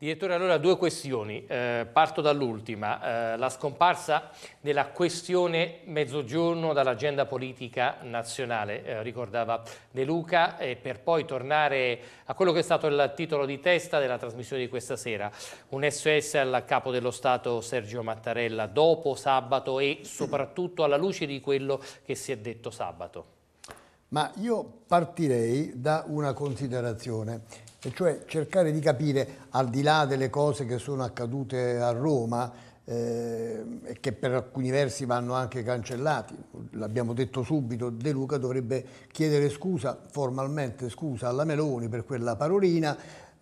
Direttore, allora due questioni, eh, parto dall'ultima, eh, la scomparsa della questione mezzogiorno dall'agenda politica nazionale, eh, ricordava De Luca, e per poi tornare a quello che è stato il titolo di testa della trasmissione di questa sera, un SOS al capo dello Stato Sergio Mattarella dopo sabato e soprattutto alla luce di quello che si è detto sabato. Ma io partirei da una considerazione, e cioè cercare di capire, al di là delle cose che sono accadute a Roma, eh, e che per alcuni versi vanno anche cancellati, l'abbiamo detto subito, De Luca dovrebbe chiedere scusa, formalmente scusa alla Meloni per quella parolina,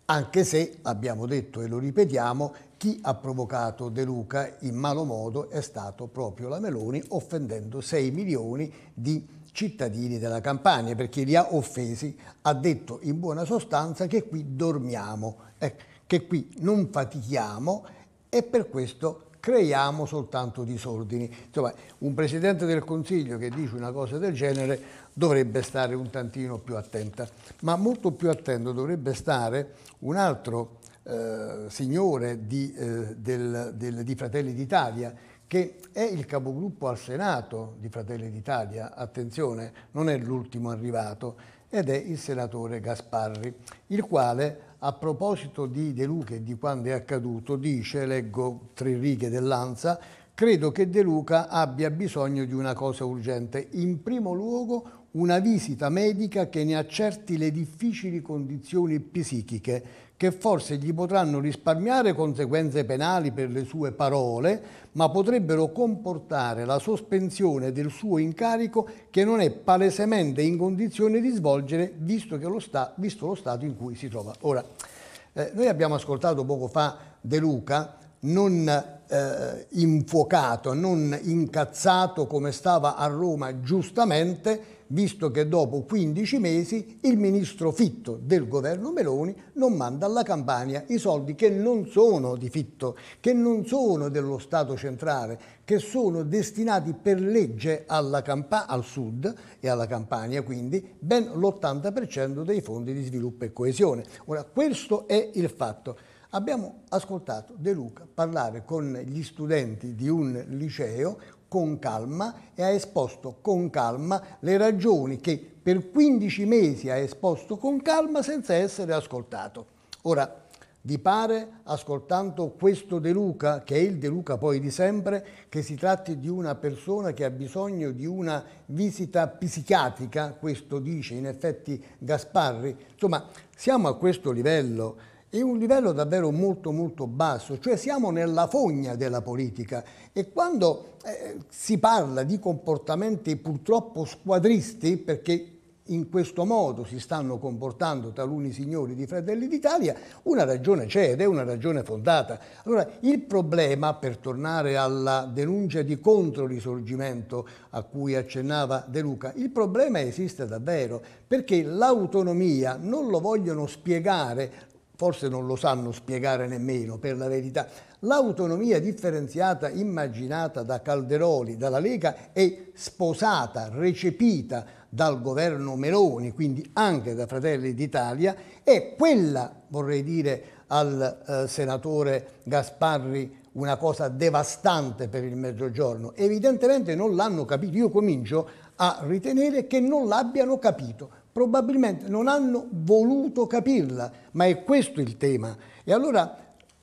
anche se, abbiamo detto e lo ripetiamo, chi ha provocato De Luca in malo modo è stato proprio la Meloni, offendendo 6 milioni di persone cittadini della Campania perché li ha offesi, ha detto in buona sostanza che qui dormiamo, eh, che qui non fatichiamo e per questo creiamo soltanto disordini. Insomma, un Presidente del Consiglio che dice una cosa del genere dovrebbe stare un tantino più attenta, ma molto più attento dovrebbe stare un altro eh, signore di, eh, del, del, di Fratelli d'Italia che è il capogruppo al Senato di Fratelli d'Italia, attenzione, non è l'ultimo arrivato, ed è il senatore Gasparri, il quale a proposito di De Luca e di quando è accaduto dice, leggo tre righe dell'Anza, credo che De Luca abbia bisogno di una cosa urgente. In primo luogo una visita medica che ne accerti le difficili condizioni psichiche che forse gli potranno risparmiare conseguenze penali per le sue parole, ma potrebbero comportare la sospensione del suo incarico che non è palesemente in condizione di svolgere visto, lo, sta, visto lo stato in cui si trova. Ora, eh, noi abbiamo ascoltato poco fa De Luca, non eh, infuocato, non incazzato come stava a Roma giustamente, visto che dopo 15 mesi il ministro Fitto del governo Meloni non manda alla Campania i soldi che non sono di Fitto, che non sono dello Stato centrale, che sono destinati per legge al sud e alla Campania, quindi ben l'80% dei fondi di sviluppo e coesione. Ora, questo è il fatto. Abbiamo ascoltato De Luca parlare con gli studenti di un liceo con calma e ha esposto con calma le ragioni che per 15 mesi ha esposto con calma senza essere ascoltato. Ora, vi pare, ascoltando questo De Luca, che è il De Luca poi di sempre, che si tratti di una persona che ha bisogno di una visita psichiatrica? Questo dice in effetti Gasparri. Insomma, siamo a questo livello è un livello davvero molto molto basso, cioè siamo nella fogna della politica e quando eh, si parla di comportamenti purtroppo squadristi, perché in questo modo si stanno comportando taluni signori di Fratelli d'Italia, una ragione c'è ed è una ragione fondata. Allora il problema, per tornare alla denuncia di controrisorgimento a cui accennava De Luca, il problema esiste davvero perché l'autonomia non lo vogliono spiegare forse non lo sanno spiegare nemmeno per la verità, l'autonomia differenziata immaginata da Calderoli, dalla Lega, è sposata, recepita dal governo Meloni, quindi anche da Fratelli d'Italia, e quella, vorrei dire al eh, senatore Gasparri, una cosa devastante per il Mezzogiorno. Evidentemente non l'hanno capito, io comincio a ritenere che non l'abbiano capito probabilmente non hanno voluto capirla, ma è questo il tema. E allora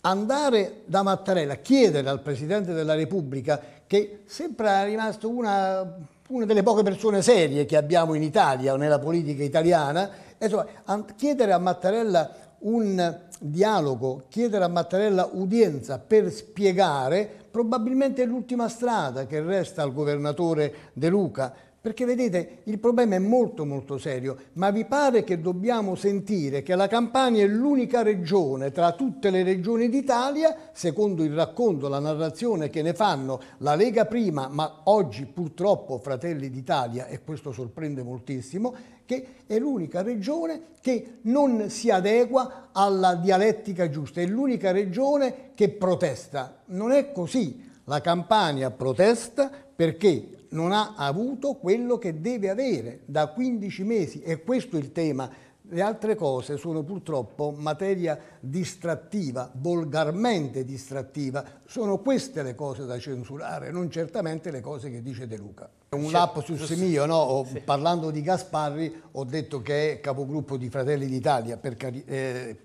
andare da Mattarella, chiedere al Presidente della Repubblica, che sembra rimasto una, una delle poche persone serie che abbiamo in Italia nella politica italiana, insomma, chiedere a Mattarella un dialogo, chiedere a Mattarella udienza per spiegare probabilmente è l'ultima strada che resta al governatore De Luca, perché vedete, il problema è molto molto serio, ma vi pare che dobbiamo sentire che la Campania è l'unica regione tra tutte le regioni d'Italia, secondo il racconto, la narrazione che ne fanno la Lega prima, ma oggi purtroppo Fratelli d'Italia, e questo sorprende moltissimo, che è l'unica regione che non si adegua alla dialettica giusta, è l'unica regione che protesta. Non è così. La Campania protesta perché non ha avuto quello che deve avere da 15 mesi e questo è il tema. Le altre cose sono purtroppo materia distrattiva, volgarmente distrattiva. Sono queste le cose da censurare, non certamente le cose che dice De Luca. Un lapsus mio, no? sì. parlando di Gasparri ho detto che è capogruppo di Fratelli d'Italia, eh,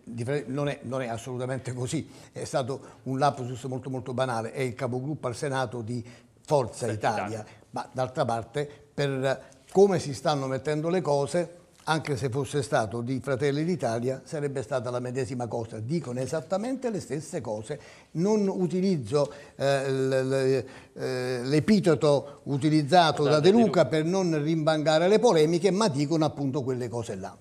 non, non, è assolutamente così, è stato un lapsus molto molto banale, è il capogruppo al Senato di Forza Italia, ma d'altra parte per come si stanno mettendo le cose anche se fosse stato di Fratelli d'Italia, sarebbe stata la medesima cosa. Dicono esattamente le stesse cose. Non utilizzo eh, eh l'epiteto utilizzato da De Luca per non rimbangare le polemiche, ma dicono appunto quelle cose là.